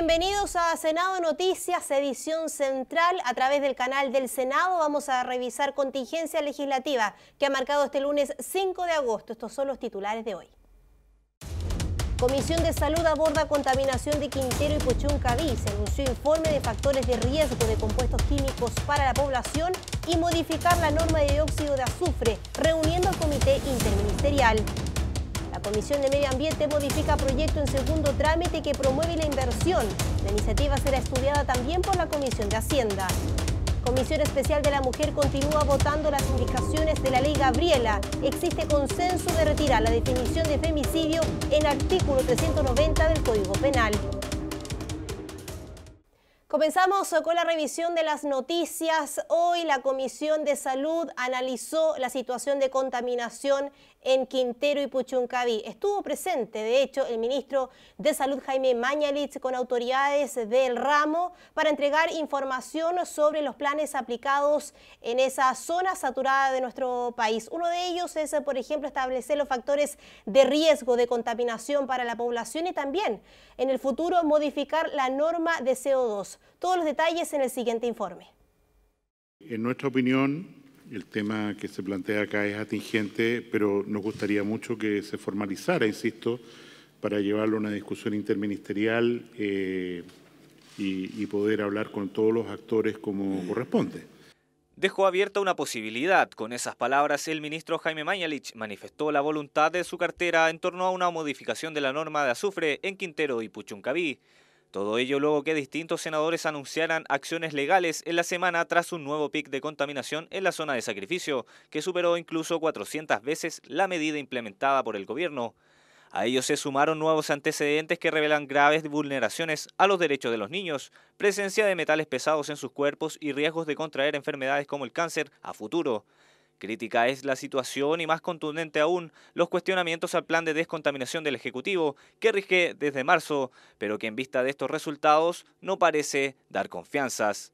Bienvenidos a Senado Noticias, edición central. A través del canal del Senado vamos a revisar contingencia legislativa que ha marcado este lunes 5 de agosto. Estos son los titulares de hoy. Comisión de Salud aborda contaminación de Quintero y Puchuncaví. Se anunció informe de factores de riesgo de compuestos químicos para la población y modificar la norma de dióxido de azufre, reuniendo al Comité Interministerial. La Comisión de Medio Ambiente modifica proyecto en segundo trámite que promueve la inversión. La iniciativa será estudiada también por la Comisión de Hacienda. Comisión Especial de la Mujer continúa votando las indicaciones de la ley Gabriela. Existe consenso de retirar la definición de femicidio en artículo 390 del Código Penal. Comenzamos con la revisión de las noticias. Hoy la Comisión de Salud analizó la situación de contaminación en Quintero y Puchuncaví. Estuvo presente, de hecho, el ministro de Salud Jaime Mañalitz con autoridades del ramo para entregar información sobre los planes aplicados en esa zona saturada de nuestro país. Uno de ellos es, por ejemplo, establecer los factores de riesgo de contaminación para la población y también en el futuro modificar la norma de CO2. Todos los detalles en el siguiente informe. En nuestra opinión, el tema que se plantea acá es atingente, pero nos gustaría mucho que se formalizara, insisto, para llevarlo a una discusión interministerial eh, y, y poder hablar con todos los actores como corresponde. Dejó abierta una posibilidad. Con esas palabras, el ministro Jaime Mañalich manifestó la voluntad de su cartera en torno a una modificación de la norma de azufre en Quintero y Puchuncaví. Todo ello luego que distintos senadores anunciaran acciones legales en la semana tras un nuevo pic de contaminación en la zona de sacrificio, que superó incluso 400 veces la medida implementada por el gobierno. A ello se sumaron nuevos antecedentes que revelan graves vulneraciones a los derechos de los niños, presencia de metales pesados en sus cuerpos y riesgos de contraer enfermedades como el cáncer a futuro. Crítica es la situación y más contundente aún los cuestionamientos al plan de descontaminación del Ejecutivo que rige desde marzo, pero que en vista de estos resultados no parece dar confianzas.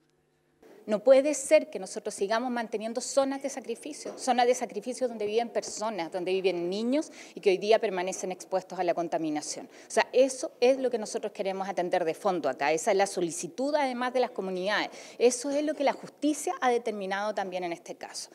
No puede ser que nosotros sigamos manteniendo zonas de sacrificio, zonas de sacrificio donde viven personas, donde viven niños y que hoy día permanecen expuestos a la contaminación. O sea, eso es lo que nosotros queremos atender de fondo acá, esa es la solicitud además de las comunidades, eso es lo que la justicia ha determinado también en este caso.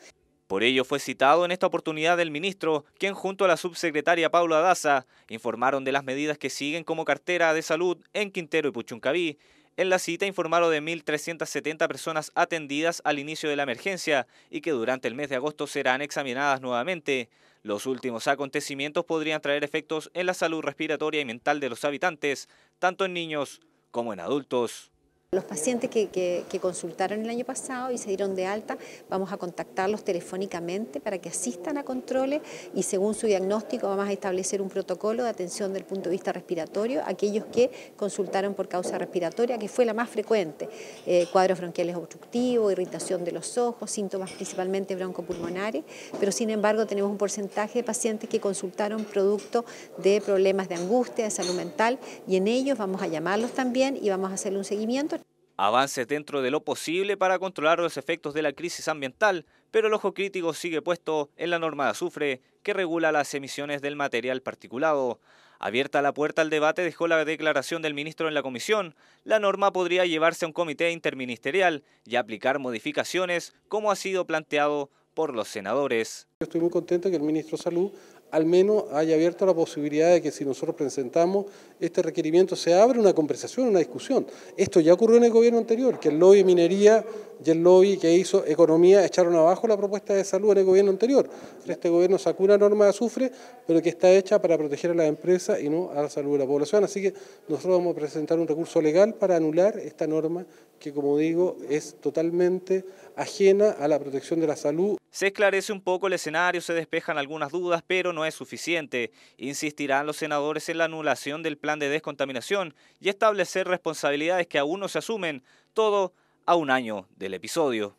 Por ello fue citado en esta oportunidad el ministro, quien junto a la subsecretaria Paula Daza informaron de las medidas que siguen como cartera de salud en Quintero y Puchuncaví. En la cita informaron de 1.370 personas atendidas al inicio de la emergencia y que durante el mes de agosto serán examinadas nuevamente. Los últimos acontecimientos podrían traer efectos en la salud respiratoria y mental de los habitantes, tanto en niños como en adultos. Los pacientes que, consultaron el año pasado y se dieron de alta, vamos a contactarlos telefónicamente para que asistan a controles y según su diagnóstico vamos a establecer un protocolo de atención del punto de vista respiratorio aquellos que consultaron por causa respiratoria, que fue la más frecuente, eh, cuadros bronquiales obstructivos, irritación de los ojos, síntomas principalmente broncopulmonares, pero sin embargo tenemos un porcentaje de pacientes que consultaron producto de problemas de angustia, de salud mental y en ellos vamos a llamarlos también y vamos a hacer un seguimiento avances dentro de lo posible para controlar los efectos de la crisis ambiental, pero el ojo crítico sigue puesto en la norma de azufre que regula las emisiones del material particulado. Abierta la puerta al debate dejó la declaración del ministro en la comisión, la norma podría llevarse a un comité interministerial y aplicar modificaciones como ha sido planteado por los senadores. Estoy muy contento que el ministro de Salud al menos haya abierto la posibilidad de que si nosotros presentamos este requerimiento se abra una conversación, una discusión. Esto ya ocurrió en el gobierno anterior, que el lobby minería y el lobby que hizo economía echaron abajo la propuesta de salud en el gobierno anterior. Este gobierno sacó una norma de azufre, pero que está hecha para proteger a la empresa y no a la salud de la población. Así que nosotros vamos a presentar un recurso legal para anular esta norma que, como digo, es totalmente ajena a la protección de la salud se esclarece un poco el escenario, se despejan algunas dudas, pero no es suficiente. Insistirán los senadores en la anulación del plan de descontaminación y establecer responsabilidades que aún no se asumen, todo a un año del episodio.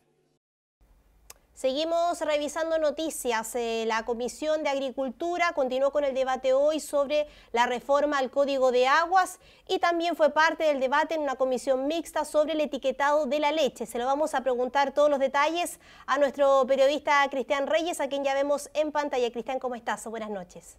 Seguimos revisando noticias. Eh, la Comisión de Agricultura continuó con el debate hoy sobre la reforma al Código de Aguas y también fue parte del debate en una comisión mixta sobre el etiquetado de la leche. Se lo vamos a preguntar todos los detalles a nuestro periodista Cristian Reyes, a quien ya vemos en pantalla. Cristian, ¿cómo estás? Buenas noches.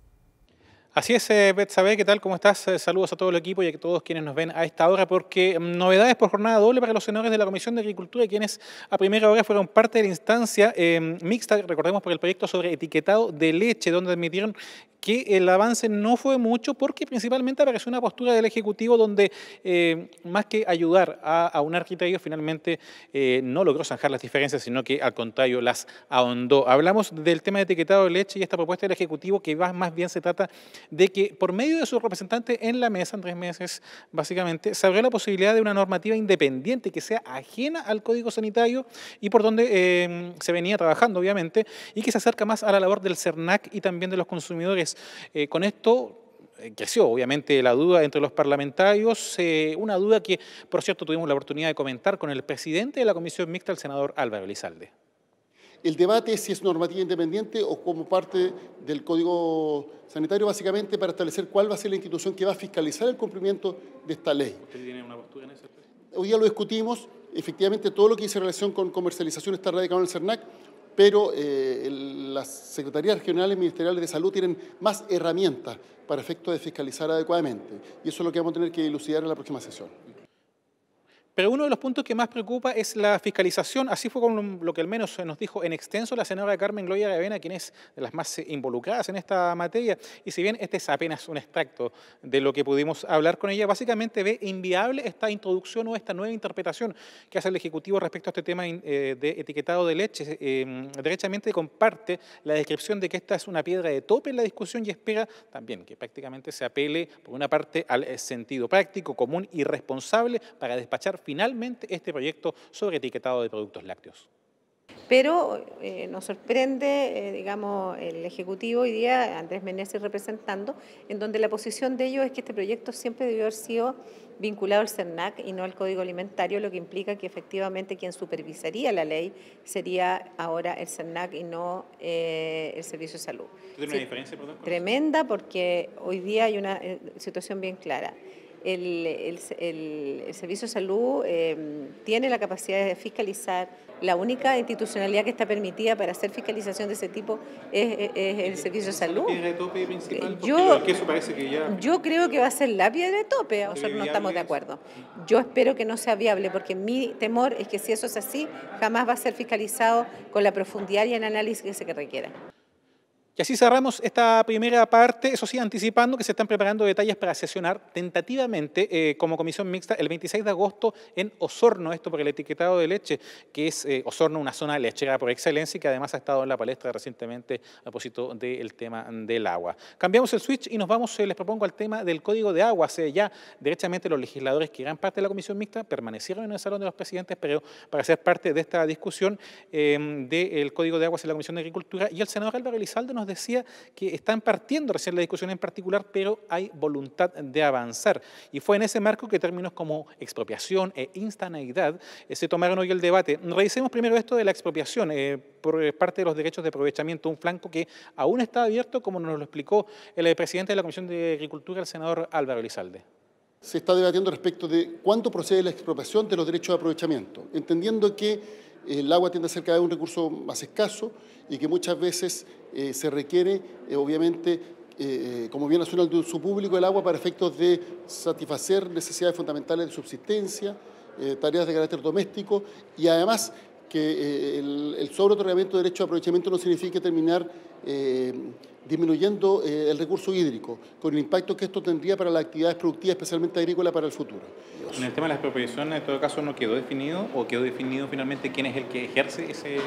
Así es, eh, Betsabe, ¿qué tal? ¿Cómo estás? Eh, saludos a todo el equipo y a todos quienes nos ven a esta hora, porque mm, novedades por jornada doble para los senadores de la Comisión de Agricultura, quienes a primera hora fueron parte de la instancia eh, mixta, recordemos, por el proyecto sobre etiquetado de leche, donde admitieron que el avance no fue mucho porque principalmente apareció una postura del Ejecutivo donde eh, más que ayudar a, un arquitecto, finalmente eh, no logró zanjar las diferencias, sino que al contrario las ahondó. Hablamos del tema de etiquetado de leche y esta propuesta del Ejecutivo que va, más bien se trata de que por medio de su representante en la mesa, en tres meses básicamente, se abrió la posibilidad de una normativa independiente que sea ajena al Código Sanitario y por donde eh, se venía trabajando obviamente y que se acerca más a la labor del CERNAC y también de los consumidores eh, con esto eh, creció obviamente la duda entre los parlamentarios, eh, una duda que, por cierto, tuvimos la oportunidad de comentar con el presidente de la Comisión Mixta, el senador Álvaro Elizalde. El debate es si es normativa independiente o como parte del Código Sanitario, básicamente para establecer cuál va a ser la institución que va a fiscalizar el cumplimiento de esta ley. Hoy ya lo discutimos, efectivamente todo lo que hice relación con comercialización está radicado en el CERNAC pero eh, las secretarías regionales ministeriales de salud tienen más herramientas para efectos de fiscalizar adecuadamente. Y eso es lo que vamos a tener que dilucidar en la próxima sesión. Pero uno de los puntos que más preocupa es la fiscalización. Así fue con lo que al menos nos dijo en extenso la senadora Carmen Gloria Gavena, quien es de las más eh, involucradas en esta materia. Y si bien este es apenas un extracto de lo que pudimos hablar con ella, básicamente ve inviable esta introducción o esta nueva interpretación que hace el Ejecutivo respecto a este tema eh, de etiquetado de leche. Eh, derechamente comparte la descripción de que esta es una piedra de tope en la discusión y espera también que prácticamente se apele, por una parte, al sentido práctico, común y responsable para despachar finalmente este proyecto sobre etiquetado de productos lácteos. Pero eh, nos sorprende, eh, digamos, el Ejecutivo hoy día, Andrés Meneses representando, en donde la posición de ellos es que este proyecto siempre debió haber sido vinculado al CERNAC y no al Código Alimentario, lo que implica que efectivamente quien supervisaría la ley sería ahora el CERNAC y no eh, el Servicio de Salud. ¿Tiene una diferencia, Tremenda, porque hoy día hay una situación bien clara el, Servicio de Salud em, tiene la capacidad de fiscalizar. La única institucionalidad que está permitida para hacer fiscalización de ese tipo es, el Servicio de Salud. Yo, creo que va a ser la piedra de tope, nosotros sea, no estamos de acuerdo. Yo espero que no sea viable, porque mi temor es que si eso es así, jamás va a ser fiscalizado con la profundidad y el análisis que se requiera. Y así cerramos esta primera parte, eso sí, anticipando que se están preparando detalles para sesionar tentativamente eh, como comisión mixta el 26 de agosto en Osorno, esto por el etiquetado de leche, que es eh, Osorno, una zona lechera por excelencia y que además ha estado en la palestra recientemente a propósito del tema del agua. Cambiamos el switch y nos vamos, eh, les propongo, al tema del código de agua aguas. ya directamente los legisladores que eran parte de la comisión mixta permanecieron en el salón de los presidentes, pero para ser parte de esta discusión del código de aguas en la comisión de agricultura y el senador Álvaro Elizalde nos decía que están partiendo recién la discusión en particular, pero hay voluntad de avanzar. Y fue en ese marco que términos como expropiación e instaneidad eh, se tomaron hoy el debate. Revisemos primero esto de la expropiación eh, por eh, parte de los derechos de aprovechamiento, un flanco que aún está abierto, como nos lo explicó el presidente de la Comisión de Agricultura, el senador Álvaro Elizalde se está debatiendo respecto de cuánto procede la expropiación de los derechos de aprovechamiento, entendiendo que el agua tiende a ser cada vez un recurso más escaso y que muchas veces eh, se requiere, eh, obviamente, eh, como bien nacional de su público, el agua para efectos de satisfacer necesidades fundamentales de subsistencia, tareas de carácter doméstico y además que eh, el, el sobreotorgamiento de derecho de aprovechamiento no significa terminar eh, disminuyendo eh, el recurso hídrico, con el impacto que esto tendría para las actividades productivas, especialmente agrícolas, para el futuro. En el tema de las proposiciones, en todo caso, ¿no quedó definido o quedó definido finalmente quién es el que ejerce ese,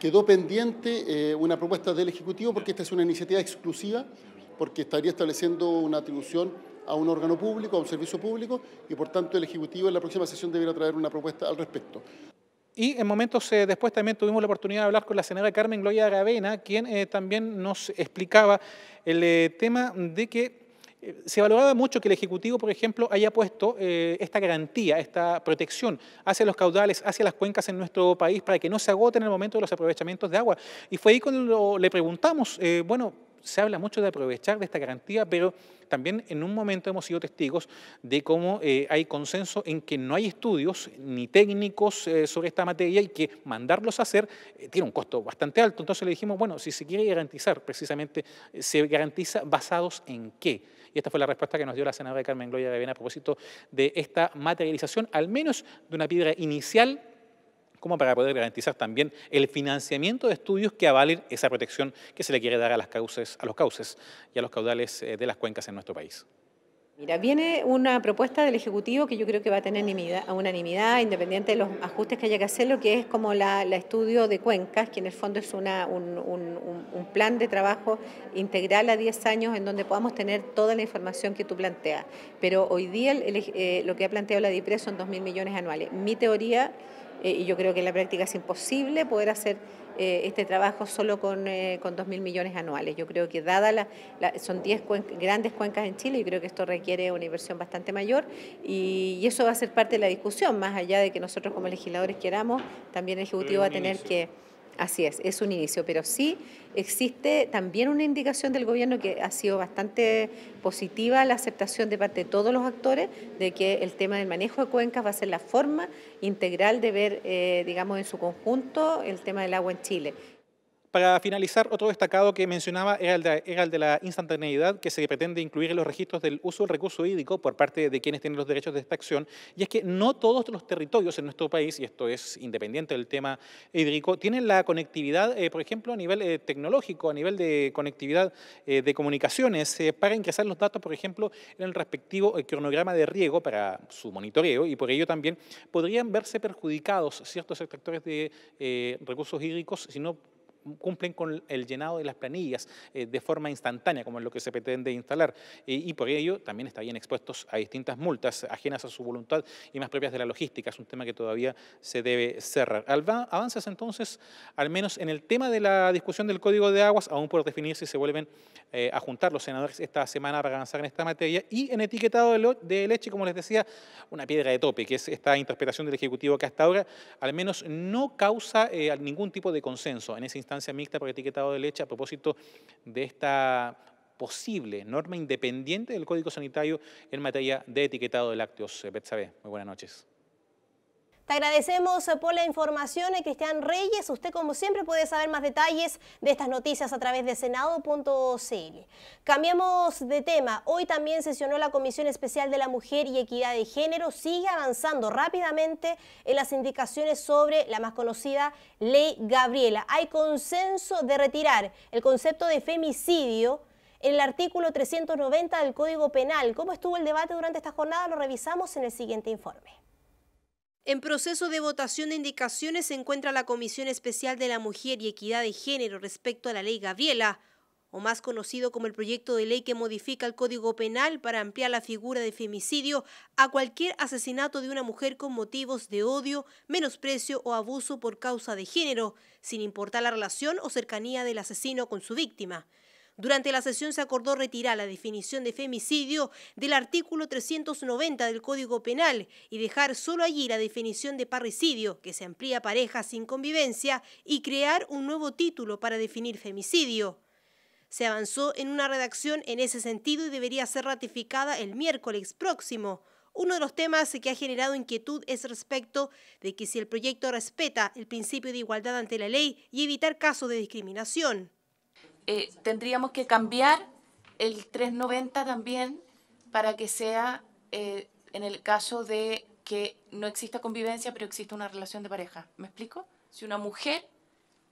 Quedó pendiente una propuesta del Ejecutivo porque esta es una iniciativa exclusiva, porque estaría estableciendo una atribución a un órgano público, a un servicio público, y por tanto el Ejecutivo en la próxima sesión deberá traer una propuesta al respecto. Y en momentos eh, después también tuvimos la oportunidad de hablar con la senadora Carmen Gloria Aravena, quien eh, también nos explicaba el eh, tema de que se valoraba mucho que el Ejecutivo, por ejemplo, haya puesto esta garantía, esta protección hacia los caudales, hacia las cuencas en nuestro país, para que no se agoten en el momento de los aprovechamientos de agua. Y fue ahí cuando le preguntamos, bueno, se habla mucho de aprovechar de esta garantía, pero también en un momento hemos sido testigos de cómo eh, hay consenso en que no hay estudios ni técnicos eh, sobre esta materia y que mandarlos a hacer eh, tiene un costo bastante alto. Entonces le dijimos, bueno, si se quiere garantizar, precisamente, ¿se garantiza basados en qué? Y esta fue la respuesta que nos dio la senadora Carmen Gloria gavina a propósito de esta materialización, al menos de una piedra inicial como para poder garantizar también el financiamiento de estudios que avalen esa protección que se le quiere dar a, las cauces, a los cauces y a los caudales eh, de las cuencas en nuestro país. Mira, viene una propuesta del Ejecutivo que yo creo que va a tener unanimidad, independiente de los ajustes que haya que hacer, lo que es como la, estudio de cuencas, que en el fondo es una, un, plan de trabajo integral a 10 años en donde podamos tener toda la información que tú planteas. Pero hoy día eh, lo que ha planteado la DIPRE son 2.000 millones anuales. Mi teoría eh, y yo creo que en la práctica es imposible poder hacer eh, este trabajo solo con, eh, con 2.000 millones anuales. Yo creo que dada la, son 10 grandes cuencas en Chile, y creo que esto requiere una inversión bastante mayor y, eso va a ser parte de la discusión, más allá de que nosotros como legisladores queramos, también el Ejecutivo va a tener que Así es, es un inicio, pero sí existe también una indicación del gobierno que ha sido bastante positiva la aceptación de parte de todos los actores de que el tema del manejo de cuencas va a ser la forma integral de ver, eh, digamos, en su conjunto el tema del agua en Chile. Para finalizar, otro destacado que mencionaba era el, de, el, de, la instantaneidad que se pretende incluir en los registros del uso del recurso hídrico por parte de quienes tienen los derechos de esta acción, y es que no todos los territorios en nuestro país, y esto es independiente del tema hídrico, tienen la conectividad, eh, por ejemplo, a nivel eh, tecnológico, a nivel de conectividad eh, de comunicaciones, para ingresar los datos, por ejemplo, en el respectivo cronograma de riego para su monitoreo, y por ello también podrían verse perjudicados ciertos sectores de recursos hídricos si no cumplen con el llenado de las planillas eh, de forma instantánea, como es lo que se pretende instalar, y, por ello también estarían expuestos a distintas multas ajenas a su voluntad y más propias de la logística. Es un tema que todavía se debe cerrar. Alba, avanzas entonces, al menos en el tema de la discusión del Código de Aguas, aún por definir si se vuelven eh, a juntar los senadores esta semana para avanzar en esta materia, y en etiquetado de, leche, como les decía, una piedra de tope, que es esta interpretación del Ejecutivo que hasta ahora al menos no causa eh, ningún tipo de consenso en ese instante mixta por etiquetado de leche a propósito de esta posible norma independiente del Código Sanitario en materia de etiquetado de lácteos. Eh, muy buenas noches. Te agradecemos eh, por la información, eh, Cristian Reyes. Usted, como siempre, puede saber más detalles de estas noticias a través de senado.cl. Cambiamos de tema. Hoy también sesionó la Comisión Especial de la Mujer y Equidad de Género. Sigue avanzando rápidamente en las indicaciones sobre la más conocida Ley Gabriela. Hay consenso de retirar el concepto de femicidio en el artículo 390 del Código Penal. ¿Cómo estuvo el debate durante esta jornada? Lo revisamos en el siguiente informe. En proceso de votación de indicaciones se encuentra la Comisión Especial de la Mujer y Equidad de Género respecto a la ley Gabriela, o más conocido como el proyecto de ley que modifica el Código Penal para ampliar la figura de femicidio a cualquier asesinato de una mujer con motivos de odio, menosprecio o abuso por causa de género, sin importar la relación o cercanía del asesino con su víctima. Durante la sesión se acordó retirar la definición de femicidio del artículo 390 del Código Penal y dejar solo allí la definición de parricidio, que se amplía a parejas sin convivencia, y crear un nuevo título para definir femicidio. Se avanzó en una redacción en ese sentido y debería ser ratificada el miércoles próximo. Uno de los temas que ha generado inquietud es respecto de que si el proyecto respeta el principio de igualdad ante la ley y evitar casos de discriminación. Eh, tendríamos que cambiar el 390 también para que sea eh, en el caso de que no exista convivencia, pero exista una relación de pareja. ¿Me explico? Si una mujer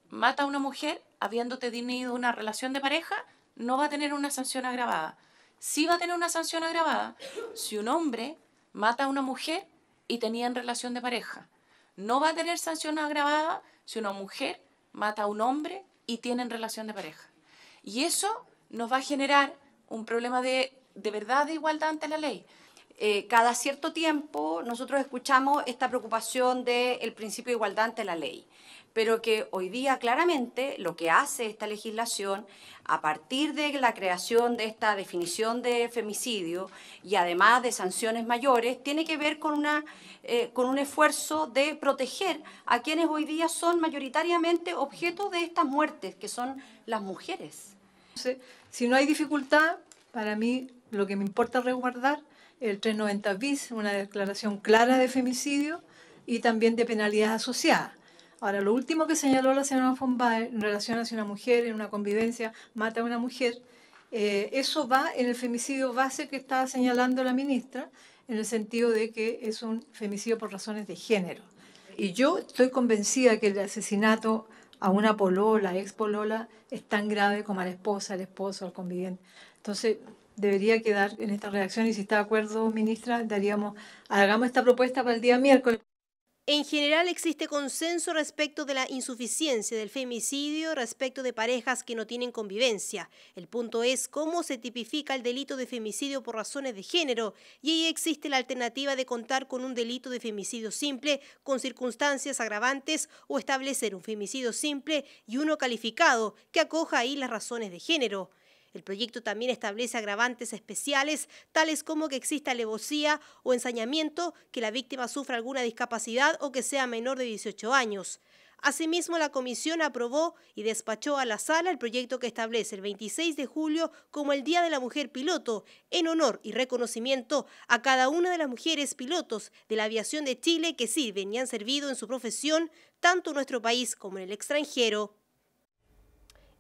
mata a una mujer habiéndote tenido una relación de pareja, no va a tener una sanción agravada. Sí va a tener una sanción agravada si un hombre mata a una mujer y tenían relación de pareja. No va a tener sanción agravada si una mujer mata a un hombre y tienen relación de pareja. Y eso nos va a generar un problema de, de verdad de igualdad ante la ley. Eh, cada cierto tiempo nosotros escuchamos esta preocupación del principio de igualdad ante la ley, pero que hoy día claramente lo que hace esta legislación, a partir de la creación de esta definición de femicidio y además de sanciones mayores, tiene que ver con, una, eh, con un esfuerzo de proteger a quienes hoy día son mayoritariamente objeto de estas muertes, que son las mujeres si no hay dificultad, para mí lo que me importa resguardar el 390 bis, una declaración clara de femicidio y también de penalidades asociadas. Ahora, lo último que señaló la señora von en relación a si una mujer en una convivencia mata a una mujer, eh, eso va en el femicidio base que estaba señalando la ministra, en el sentido de que es un femicidio por razones de género. Y yo estoy convencida que el asesinato a una polola, ex polola, es tan grave como a la esposa, al esposo, al conviviente. Entonces, debería quedar en esta reacción y si está de acuerdo, ministra, daríamos, hagamos esta propuesta para el día miércoles. En general existe consenso respecto de la insuficiencia del femicidio respecto de parejas que no tienen convivencia. El punto es cómo se tipifica el delito de femicidio por razones de género y ahí existe la alternativa de contar con un delito de femicidio simple con circunstancias agravantes o establecer un femicidio simple y uno calificado que acoja ahí las razones de género. El proyecto también establece agravantes especiales, tales como que exista alevosía o ensañamiento, que la víctima sufra alguna discapacidad o que sea menor de 18 años. Asimismo, la comisión aprobó y despachó a la sala el proyecto que establece el 26 de julio como el Día de la Mujer Piloto, en honor y reconocimiento a cada una de las mujeres pilotos de la aviación de Chile que sirven y han servido en su profesión tanto en nuestro país como en el extranjero.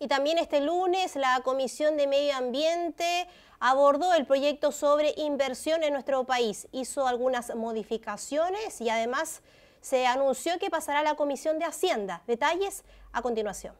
Y también este lunes la Comisión de Medio Ambiente abordó el proyecto sobre inversión en nuestro país, hizo algunas modificaciones y además se anunció que pasará a la Comisión de Hacienda. Detalles a continuación.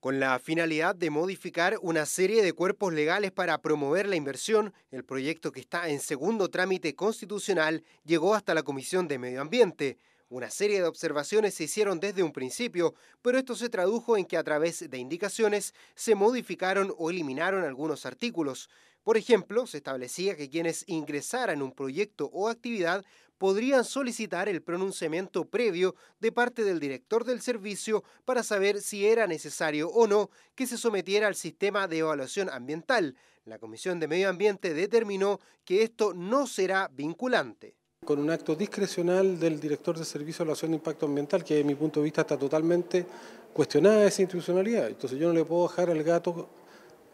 Con la finalidad de modificar una serie de cuerpos legales para promover la inversión, el proyecto que está en segundo trámite constitucional llegó hasta la Comisión de Medio Ambiente. Una serie de observaciones se hicieron desde un principio, pero esto se tradujo en que a través de indicaciones se modificaron o eliminaron algunos artículos. Por ejemplo, se establecía que quienes ingresaran un proyecto o actividad podrían solicitar el pronunciamiento previo de parte del director del servicio para saber si era necesario o no que se sometiera al sistema de evaluación ambiental. La Comisión de Medio Ambiente determinó que esto no será vinculante. Con un acto discrecional del director de Servicio de Evaluación de Impacto Ambiental, que desde mi punto de vista está totalmente cuestionada esa institucionalidad. Entonces yo no le puedo bajar al gato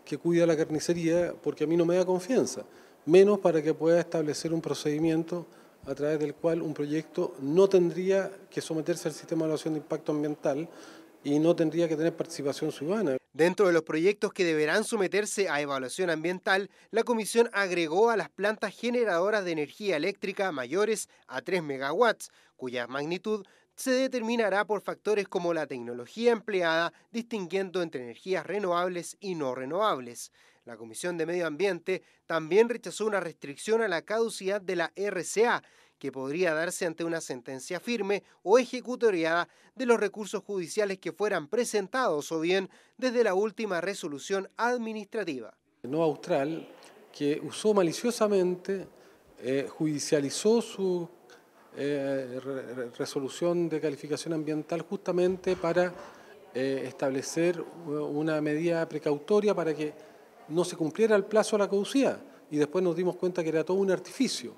que cuida la carnicería porque a mí no me da confianza, menos para que pueda establecer un procedimiento a través del cual un proyecto no tendría que someterse al sistema de evaluación de impacto ambiental y no tendría que tener participación ciudadana. Dentro de los proyectos que deberán someterse a evaluación ambiental, la Comisión agregó a las plantas generadoras de energía eléctrica mayores a 3 megawatts, cuya magnitud se determinará por factores como la tecnología empleada, distinguiendo entre energías renovables y no renovables. La Comisión de Medio Ambiente también rechazó una restricción a la caducidad de la RCA, que podría darse ante una sentencia firme o ejecutoriada de los recursos judiciales que fueran presentados o bien desde la última resolución administrativa. No austral, que usó maliciosamente, eh, judicializó su eh, resolución de calificación ambiental justamente para eh, establecer una medida precautoria para que no se cumpliera el plazo a la caducidad. Y después nos dimos cuenta que era todo un artificio.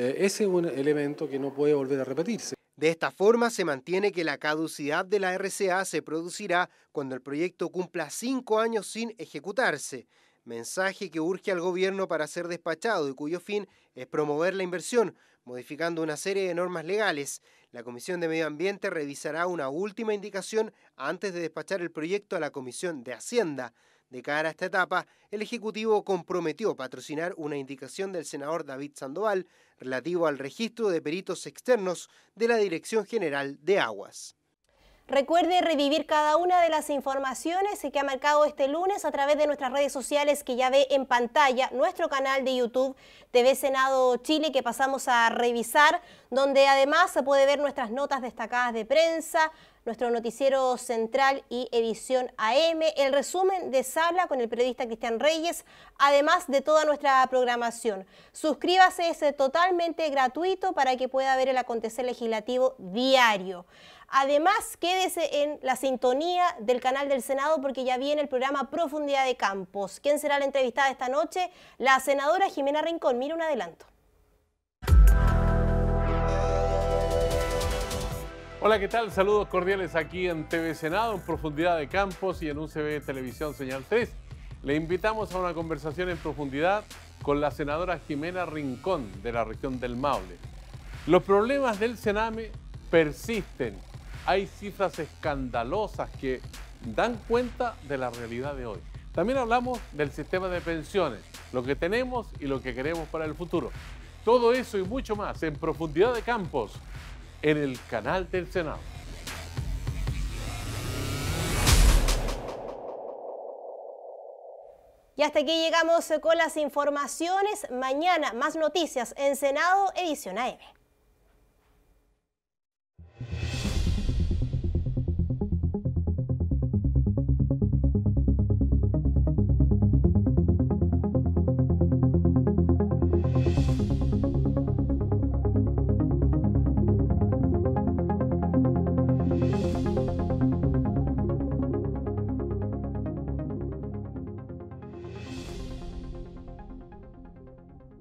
Eh, ese es un elemento que no puede volver a repetirse. De esta forma se mantiene que la caducidad de la RCA se producirá cuando el proyecto cumpla cinco años sin ejecutarse, mensaje que urge al gobierno para ser despachado y cuyo fin es promover la inversión, modificando una serie de normas legales. La Comisión de Medio Ambiente revisará una última indicación antes de despachar el proyecto a la Comisión de Hacienda. De cara a esta etapa, el Ejecutivo comprometió patrocinar una indicación del senador David Sandoval relativo al registro de peritos externos de la Dirección General de Aguas. Recuerde revivir cada una de las informaciones que ha marcado este lunes a través de nuestras redes sociales que ya ve en pantalla, nuestro canal de YouTube TV Senado Chile que pasamos a revisar, donde además se puede ver nuestras notas destacadas de prensa, nuestro noticiero central y edición AM, el resumen de Sala con el periodista Cristian Reyes, además de toda nuestra programación. Suscríbase, es eh, totalmente gratuito para que pueda ver el acontecer legislativo diario. Además, quédese en la sintonía del canal del Senado porque ya viene el programa Profundidad de Campos. ¿Quién será la entrevistada esta noche? La senadora Jimena Rincón. Mira un adelanto. Hola, ¿qué tal? Saludos cordiales aquí en TV Senado, en Profundidad de Campos y en UCB Televisión Señal 3. Le invitamos a una conversación en profundidad con la senadora Jimena Rincón de la región del Maule. Los problemas del Sename persisten. Hay cifras escandalosas que dan cuenta de la realidad de hoy. También hablamos del sistema de pensiones, lo que tenemos y lo que queremos para el futuro. Todo eso y mucho más en Profundidad de Campos en el canal del Senado. Y hasta aquí llegamos con las informaciones. Mañana más noticias en Senado Edición AM.